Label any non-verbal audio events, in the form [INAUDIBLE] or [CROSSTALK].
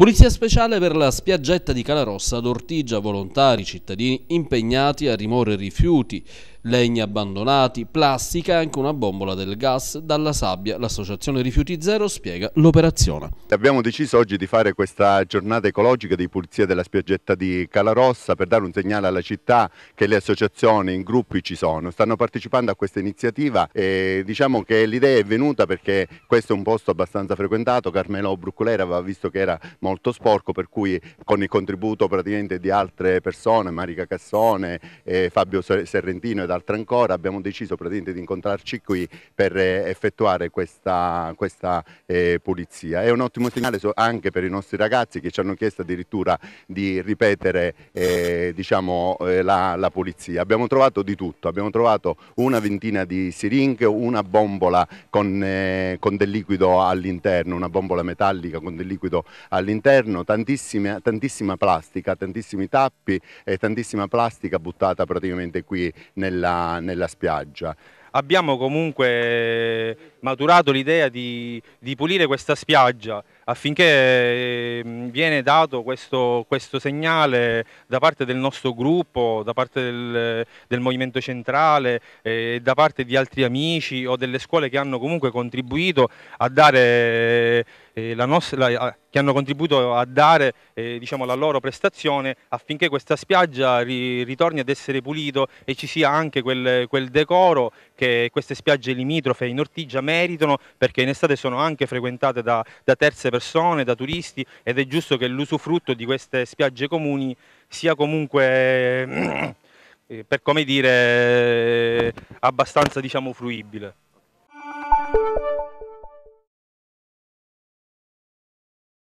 Polizia speciale per la spiaggetta di Calarossa ad Ortigia, volontari, cittadini impegnati a rimuovere rifiuti legni abbandonati, plastica e anche una bombola del gas dalla sabbia. L'associazione Rifiuti Zero spiega l'operazione. Abbiamo deciso oggi di fare questa giornata ecologica di pulizia della spiaggetta di Calarossa per dare un segnale alla città che le associazioni in gruppi ci sono, stanno partecipando a questa iniziativa e diciamo che l'idea è venuta perché questo è un posto abbastanza frequentato, Carmelo Bruculera aveva visto che era molto sporco per cui con il contributo praticamente di altre persone, Marica Cassone, Fabio Serrentino ed dal ancora, abbiamo deciso praticamente di incontrarci qui per eh, effettuare questa, questa eh, pulizia. È un ottimo segnale anche per i nostri ragazzi che ci hanno chiesto addirittura di ripetere eh, diciamo, eh, la, la, pulizia. Abbiamo trovato di tutto, abbiamo trovato una ventina di siringhe, una bombola con, eh, con del liquido all'interno, una bombola metallica con del liquido all'interno, tantissima, tantissima plastica, tantissimi tappi e tantissima plastica buttata praticamente qui nel nella, nella spiaggia abbiamo comunque maturato l'idea di, di, pulire questa spiaggia affinché ehm, viene dato questo, questo, segnale da parte del nostro gruppo, da parte del, del Movimento Centrale, eh, da parte di altri amici o delle scuole che hanno comunque contribuito a dare eh, la nostra, la, che hanno contribuito a dare eh, diciamo, la loro prestazione affinché questa spiaggia ri, ritorni ad essere pulito e ci sia anche quel, quel decoro che queste spiagge limitrofe in Ortigia meritano perché in estate sono anche frequentate da, da terze persone, da turisti ed è giusto che l'usufrutto di queste spiagge comuni sia comunque, eh, [CLEARS THROAT] eh per come dire, abbastanza diciamo, fruibile.